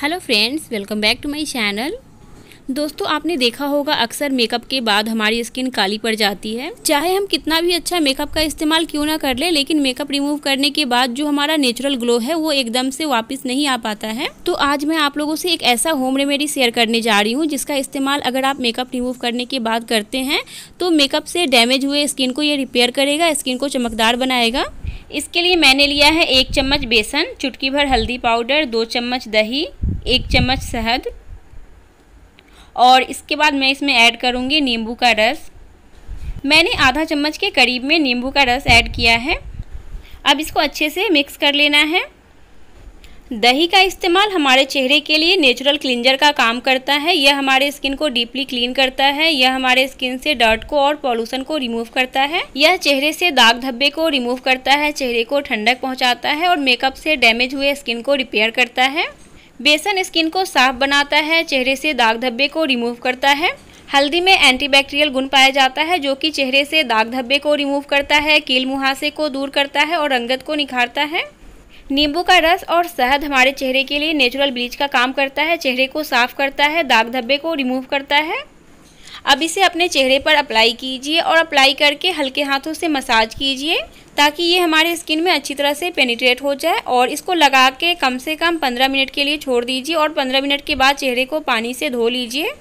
hello friends welcome back to my channel दोस्तों आपने देखा होगा अक्सर मेकअप के बाद हमारी स्किन काली पड़ जाती है चाहे हम कितना भी अच्छा मेकअप का इस्तेमाल क्यों ना कर ले, लेकिन मेकअप रिमूव करने के बाद जो हमारा नेचुरल ग्लो है वो एकदम से वापस नहीं आ पाता है तो आज मैं आप लोगों से एक ऐसा होम रेमेडी शेयर करने जा रही हूँ जिसका इस्तेमाल अगर आप मेकअप रिमूव करने के बाद करते हैं तो मेकअप से डैमेज हुए स्किन को ये रिपेयर करेगा स्किन को चमकदार बनाएगा इसके लिए मैंने लिया है एक चम्मच बेसन चुटकी भर हल्दी पाउडर दो चम्मच दही एक चम्मच शहद और इसके बाद मैं इसमें ऐड करूँगी नींबू का रस मैंने आधा चम्मच के करीब में नींबू का रस ऐड किया है अब इसको अच्छे से मिक्स कर लेना है दही का इस्तेमाल हमारे चेहरे के लिए नेचुरल क्लिंजर का काम करता है यह हमारे स्किन को डीपली क्लीन करता है यह हमारे स्किन से डर्ट को और पॉल्यूशन को रिमूव करता है यह चेहरे से दाग धब्बे को रिमूव करता है चेहरे को ठंडक पहुंचाता है और मेकअप से डैमेज हुए स्किन को रिपेयर करता है बेसन स्किन को साफ बनाता है चेहरे से दाग धब्बे को रिमूव करता है हल्दी में एंटीबैक्टीरियल गुण पाया जाता है जो कि चेहरे से दाग धब्बे को रिमूव करता है कील मुहासे को दूर करता है और रंगत को निखारता है नींबू का रस और शहद हमारे चेहरे के लिए नेचुरल ब्लीच का काम करता है चेहरे को साफ करता है दाग धब्बे को रिमूव करता है अब इसे अपने चेहरे पर अप्लाई कीजिए और अप्लाई करके हल्के हाथों से मसाज कीजिए ताकि ये हमारे स्किन में अच्छी तरह से पेनिट्रेट हो जाए और इसको लगा के कम से कम पंद्रह मिनट के लिए छोड़ दीजिए और पंद्रह मिनट के बाद चेहरे को पानी से धो लीजिए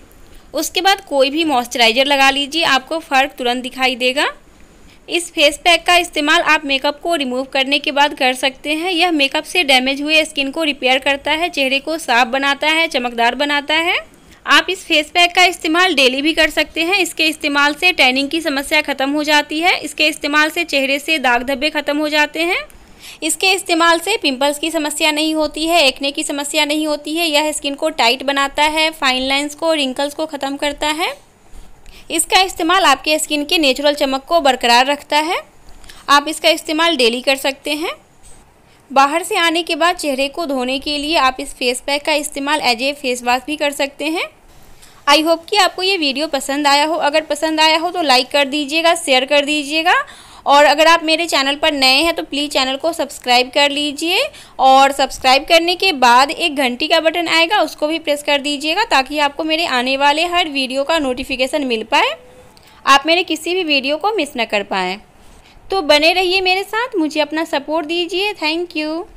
उसके बाद कोई भी मॉइस्चराइज़र लगा लीजिए आपको फ़र्क तुरंत दिखाई देगा इस फेस पैक का इस्तेमाल आप मेकअप को रिमूव करने के बाद कर सकते हैं यह मेकअप से डैमेज हुए स्किन को रिपेयर करता है चेहरे को साफ बनाता है चमकदार बनाता है आप इस फेस पैक का इस्तेमाल डेली भी कर सकते हैं इसके इस्तेमाल से टैनिंग की समस्या ख़त्म हो जाती है इसके इस्तेमाल से चेहरे से दाग धब्बे ख़त्म हो जाते हैं इसके इस्तेमाल से पिंपल्स की समस्या नहीं होती है एक्ने की समस्या नहीं होती है यह स्किन को टाइट बनाता है फाइन लाइन्स को रिंकल्स को ख़त्म करता है इसका इस्तेमाल आपके स्किन के नेचुरल चमक को बरकरार रखता है आप इसका इस्तेमाल डेली कर सकते हैं बाहर से आने के बाद चेहरे को धोने के लिए आप इस फेस पैक का इस्तेमाल एज ए फेस वाश भी कर सकते हैं आई होप कि आपको ये वीडियो पसंद आया हो अगर पसंद आया हो तो लाइक कर दीजिएगा शेयर कर दीजिएगा और अगर आप मेरे चैनल पर नए हैं तो प्लीज़ चैनल को सब्सक्राइब कर लीजिए और सब्सक्राइब करने के बाद एक घंटी का बटन आएगा उसको भी प्रेस कर दीजिएगा ताकि आपको मेरे आने वाले हर वीडियो का नोटिफिकेशन मिल पाए आप मेरे किसी भी वीडियो को मिस ना कर पाएँ तो बने रहिए मेरे साथ मुझे अपना सपोर्ट दीजिए थैंक यू